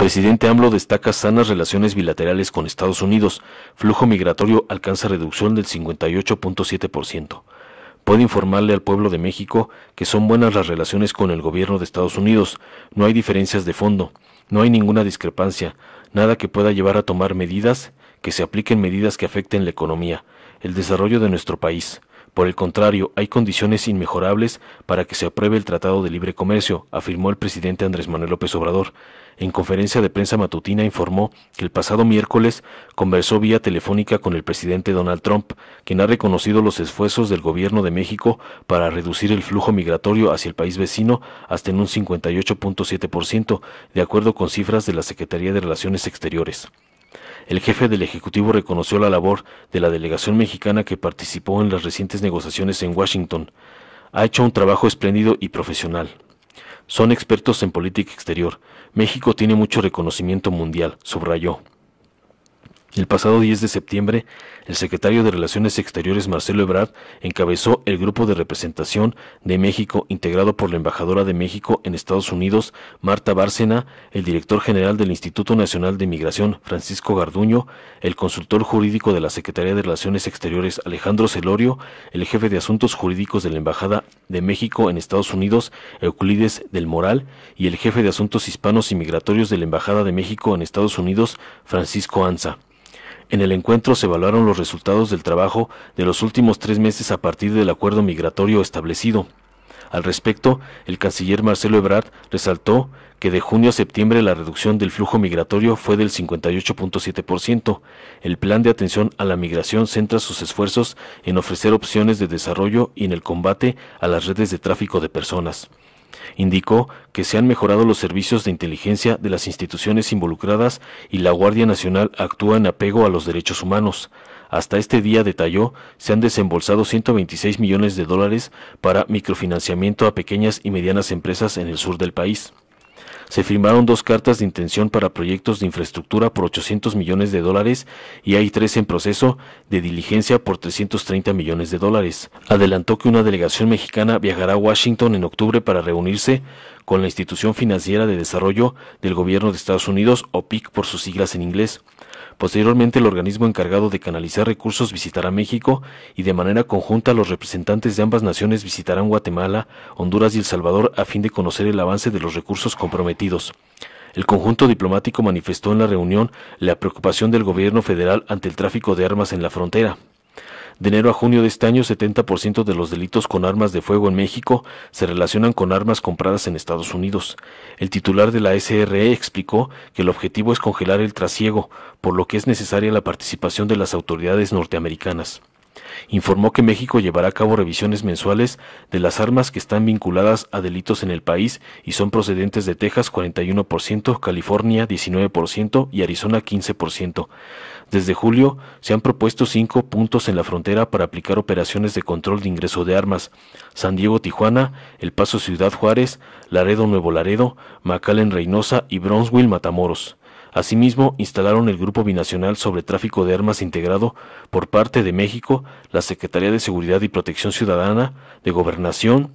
Presidente AMLO destaca sanas relaciones bilaterales con Estados Unidos. Flujo migratorio alcanza reducción del 58.7%. Puede informarle al pueblo de México que son buenas las relaciones con el gobierno de Estados Unidos. No hay diferencias de fondo. No hay ninguna discrepancia. Nada que pueda llevar a tomar medidas, que se apliquen medidas que afecten la economía, el desarrollo de nuestro país. Por el contrario, hay condiciones inmejorables para que se apruebe el Tratado de Libre Comercio, afirmó el presidente Andrés Manuel López Obrador. En conferencia de prensa matutina informó que el pasado miércoles conversó vía telefónica con el presidente Donald Trump, quien ha reconocido los esfuerzos del gobierno de México para reducir el flujo migratorio hacia el país vecino hasta en un 58.7%, de acuerdo con cifras de la Secretaría de Relaciones Exteriores. El jefe del Ejecutivo reconoció la labor de la delegación mexicana que participó en las recientes negociaciones en Washington. Ha hecho un trabajo espléndido y profesional. Son expertos en política exterior. México tiene mucho reconocimiento mundial, subrayó. El pasado 10 de septiembre, el secretario de Relaciones Exteriores Marcelo Ebrard encabezó el grupo de representación de México integrado por la embajadora de México en Estados Unidos, Marta Bárcena, el director general del Instituto Nacional de Migración, Francisco Garduño, el consultor jurídico de la Secretaría de Relaciones Exteriores, Alejandro Celorio, el jefe de asuntos jurídicos de la Embajada de México en Estados Unidos, Euclides del Moral, y el jefe de asuntos hispanos y migratorios de la Embajada de México en Estados Unidos, Francisco Anza. En el encuentro se evaluaron los resultados del trabajo de los últimos tres meses a partir del acuerdo migratorio establecido. Al respecto, el canciller Marcelo Ebrard resaltó que de junio a septiembre la reducción del flujo migratorio fue del 58.7%. El plan de atención a la migración centra sus esfuerzos en ofrecer opciones de desarrollo y en el combate a las redes de tráfico de personas. Indicó que se han mejorado los servicios de inteligencia de las instituciones involucradas y la Guardia Nacional actúa en apego a los derechos humanos. Hasta este día, detalló, se han desembolsado 126 millones de dólares para microfinanciamiento a pequeñas y medianas empresas en el sur del país. Se firmaron dos cartas de intención para proyectos de infraestructura por 800 millones de dólares y hay tres en proceso de diligencia por 330 millones de dólares. Adelantó que una delegación mexicana viajará a Washington en octubre para reunirse con la Institución Financiera de Desarrollo del Gobierno de Estados Unidos, o PIC por sus siglas en inglés. Posteriormente, el organismo encargado de canalizar recursos visitará México y de manera conjunta los representantes de ambas naciones visitarán Guatemala, Honduras y El Salvador a fin de conocer el avance de los recursos comprometidos. El conjunto diplomático manifestó en la reunión la preocupación del gobierno federal ante el tráfico de armas en la frontera. De enero a junio de este año, 70% de los delitos con armas de fuego en México se relacionan con armas compradas en Estados Unidos. El titular de la SRE explicó que el objetivo es congelar el trasiego, por lo que es necesaria la participación de las autoridades norteamericanas. Informó que México llevará a cabo revisiones mensuales de las armas que están vinculadas a delitos en el país y son procedentes de Texas 41%, California 19% y Arizona 15%. Desde julio se han propuesto cinco puntos en la frontera para aplicar operaciones de control de ingreso de armas. San Diego, Tijuana, El Paso, Ciudad Juárez, Laredo, Nuevo Laredo, McAllen, Reynosa y Bronzeville, Matamoros. Asimismo, instalaron el Grupo Binacional sobre Tráfico de Armas integrado por parte de México, la Secretaría de Seguridad y Protección Ciudadana, de Gobernación,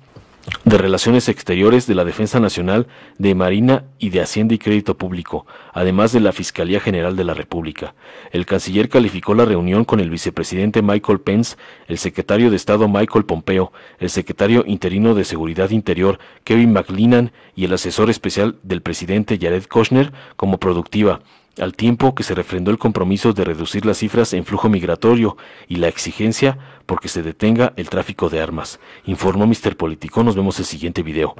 de Relaciones Exteriores de la Defensa Nacional, de Marina y de Hacienda y Crédito Público, además de la Fiscalía General de la República. El canciller calificó la reunión con el vicepresidente Michael Pence, el secretario de Estado Michael Pompeo, el secretario interino de Seguridad Interior Kevin McLinan y el asesor especial del presidente Jared Kushner como productiva al tiempo que se refrendó el compromiso de reducir las cifras en flujo migratorio y la exigencia porque se detenga el tráfico de armas. Informó Mr. Político. Nos vemos el siguiente video.